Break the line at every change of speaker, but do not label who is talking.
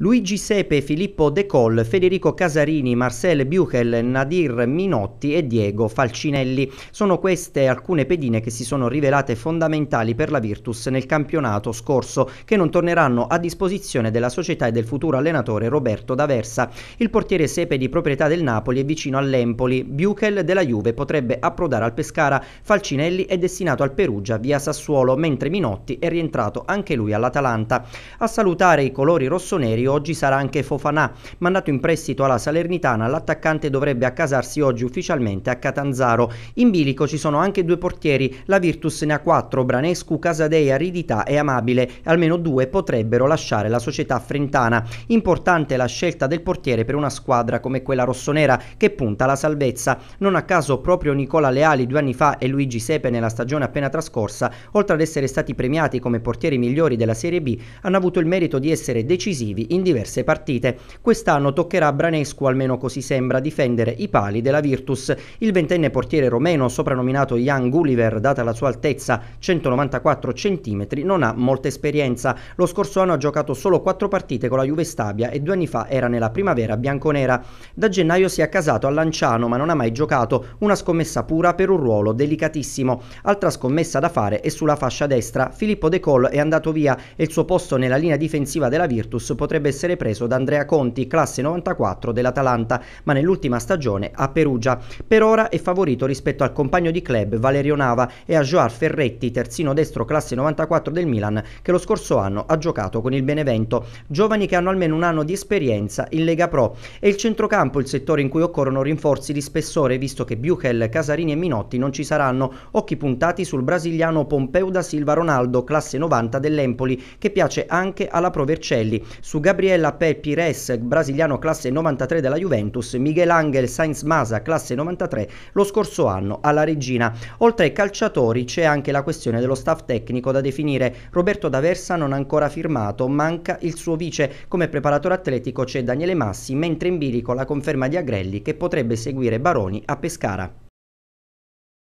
Luigi Sepe, Filippo De Col, Federico Casarini, Marcel Buchel, Nadir Minotti e Diego Falcinelli. Sono queste alcune pedine che si sono rivelate fondamentali per la Virtus nel campionato scorso, che non torneranno a disposizione della società e del futuro allenatore Roberto D'Aversa. Il portiere Sepe di proprietà del Napoli è vicino all'Empoli, Buchel della Juve potrebbe approdare al Pescara, Falcinelli è destinato al Perugia via Sassuolo, mentre Minotti è rientrato anche lui all'Atalanta. A salutare i colori rossoneri oggi sarà anche Fofanà. Mandato in prestito alla Salernitana, l'attaccante dovrebbe accasarsi oggi ufficialmente a Catanzaro. In bilico ci sono anche due portieri, la Virtus ne ha quattro, Branescu, Casadei, Aridità e Amabile. Almeno due potrebbero lasciare la società frentana. Importante la scelta del portiere per una squadra come quella rossonera che punta alla salvezza. Non a caso proprio Nicola Leali due anni fa e Luigi Sepe nella stagione appena trascorsa, oltre ad essere stati premiati come portieri migliori della Serie B, hanno avuto il merito di essere decisivi in in diverse partite. Quest'anno toccherà a Branescu, almeno così sembra, difendere i pali della Virtus. Il ventenne portiere romeno, soprannominato Jan Gulliver, data la sua altezza 194 cm, non ha molta esperienza. Lo scorso anno ha giocato solo quattro partite con la Juve Stabia e due anni fa era nella primavera bianconera. Da gennaio si è accasato a Lanciano, ma non ha mai giocato, una scommessa pura per un ruolo delicatissimo. Altra scommessa da fare è sulla fascia destra. Filippo De Col è andato via e il suo posto nella linea difensiva della Virtus potrebbe dovrebbe essere preso da Andrea Conti, classe 94 dell'Atalanta, ma nell'ultima stagione a Perugia. Per ora è favorito rispetto al compagno di club Valerio Nava e a Joar Ferretti, terzino destro classe 94 del Milan, che lo scorso anno ha giocato con il Benevento. Giovani che hanno almeno un anno di esperienza in Lega Pro. È il centrocampo il settore in cui occorrono rinforzi di spessore, visto che Buchel, Casarini e Minotti non ci saranno. Occhi puntati sul brasiliano Pompeu da Silva Ronaldo, classe 90 dell'Empoli, che piace anche alla Pro Vercelli. Su Gabriele Gabriella Peppi Res, brasiliano classe 93 della Juventus, Miguel Angel Sainz Masa, classe 93, lo scorso anno alla Regina. Oltre ai calciatori c'è anche la questione dello staff tecnico da definire. Roberto D'Aversa non ha ancora firmato, manca il suo vice. Come preparatore atletico c'è Daniele Massi, mentre in bilico la conferma di Agrelli che potrebbe seguire Baroni a Pescara.